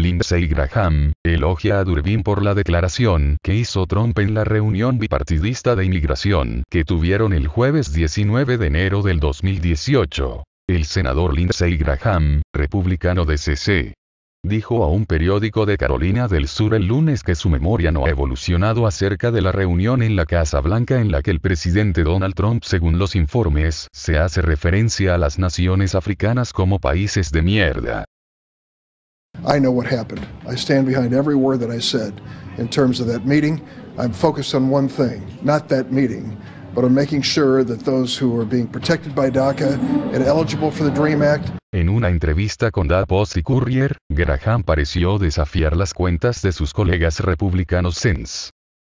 Lindsey Graham, elogia a Durbin por la declaración que hizo Trump en la reunión bipartidista de inmigración que tuvieron el jueves 19 de enero del 2018. El senador Lindsey Graham, republicano de CC, dijo a un periódico de Carolina del Sur el lunes que su memoria no ha evolucionado acerca de la reunión en la Casa Blanca en la que el presidente Donald Trump, según los informes, se hace referencia a las naciones africanas como países de mierda. I know what happened. I stand behind every word that I said in terms of that meeting. I'm focused on one thing, not that meeting, but on making sure that those who are being protected by DACA and eligible for the DREAM Act En una entrevista con Post y Courier, Graham pareció desafiar las cuentas de sus colegas republicanos Sens.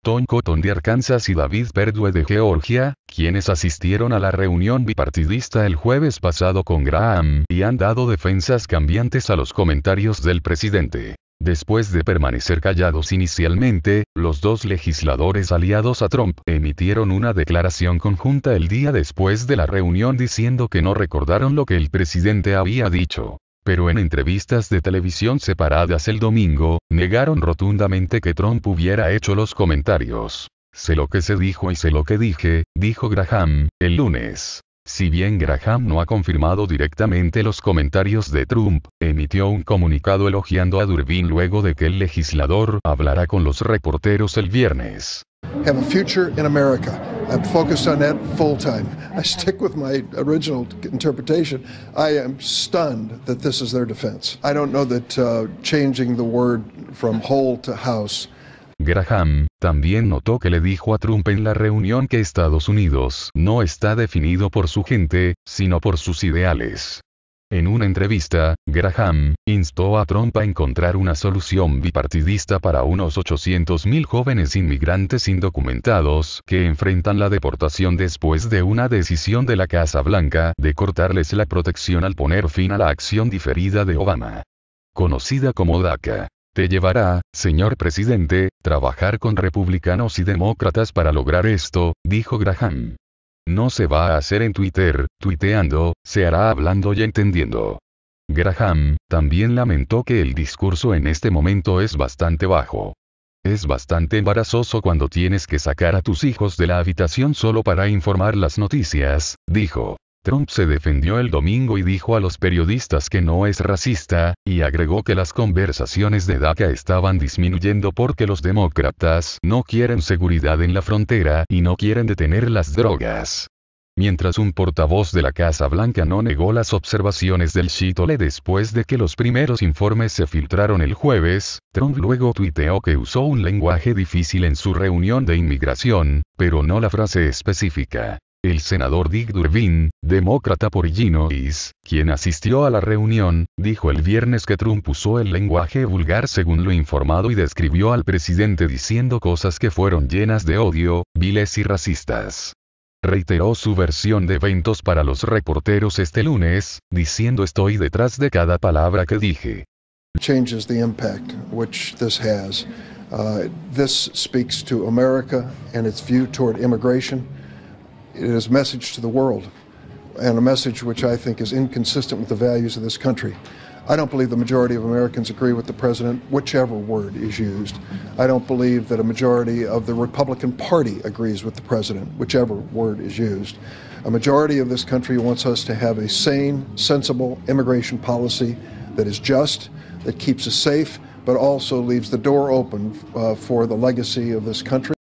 Tom Cotton de Arkansas y David Perdue de Georgia, quienes asistieron a la reunión bipartidista el jueves pasado con Graham y han dado defensas cambiantes a los comentarios del presidente. Después de permanecer callados inicialmente, los dos legisladores aliados a Trump emitieron una declaración conjunta el día después de la reunión diciendo que no recordaron lo que el presidente había dicho pero en entrevistas de televisión separadas el domingo, negaron rotundamente que Trump hubiera hecho los comentarios. Sé lo que se dijo y sé lo que dije, dijo Graham, el lunes. Si bien Graham no ha confirmado directamente los comentarios de Trump, emitió un comunicado elogiando a Durbin luego de que el legislador hablará con los reporteros el viernes. Have a future in America. I'm focused on that full time. I stick with my original interpretation. I am stunned that this is their defense. I don't know that uh, changing the word from whole to house Graham, también notó que le dijo a Trump en la reunión que Estados Unidos no está definido por su gente, sino por sus ideales. En una entrevista, Graham instó a Trump a encontrar una solución bipartidista para unos 800.000 jóvenes inmigrantes indocumentados que enfrentan la deportación después de una decisión de la Casa Blanca de cortarles la protección al poner fin a la acción diferida de Obama. Conocida como DACA. Te llevará, señor presidente, trabajar con republicanos y demócratas para lograr esto, dijo Graham. No se va a hacer en Twitter, tuiteando, se hará hablando y entendiendo. Graham, también lamentó que el discurso en este momento es bastante bajo. Es bastante embarazoso cuando tienes que sacar a tus hijos de la habitación solo para informar las noticias, dijo. Trump se defendió el domingo y dijo a los periodistas que no es racista, y agregó que las conversaciones de DACA estaban disminuyendo porque los demócratas no quieren seguridad en la frontera y no quieren detener las drogas. Mientras un portavoz de la Casa Blanca no negó las observaciones del Chitole después de que los primeros informes se filtraron el jueves, Trump luego tuiteó que usó un lenguaje difícil en su reunión de inmigración, pero no la frase específica el senador Dick Durbin, demócrata por Illinois, quien asistió a la reunión, dijo el viernes que Trump usó el lenguaje vulgar según lo informado y describió al presidente diciendo cosas que fueron llenas de odio, viles y racistas reiteró su versión de eventos para los reporteros este lunes, diciendo estoy detrás de cada palabra que dije. Uh, speaks to America immigration. It is a message to the world and a message which I think is inconsistent with the values of this country. I don't believe the majority of Americans agree with the president, whichever word is used. I don't believe that a majority of the Republican Party agrees with the president, whichever word is used. A majority of this country wants us to have a sane, sensible immigration policy that is just, that keeps us safe, but also leaves the door open uh, for the legacy of this country.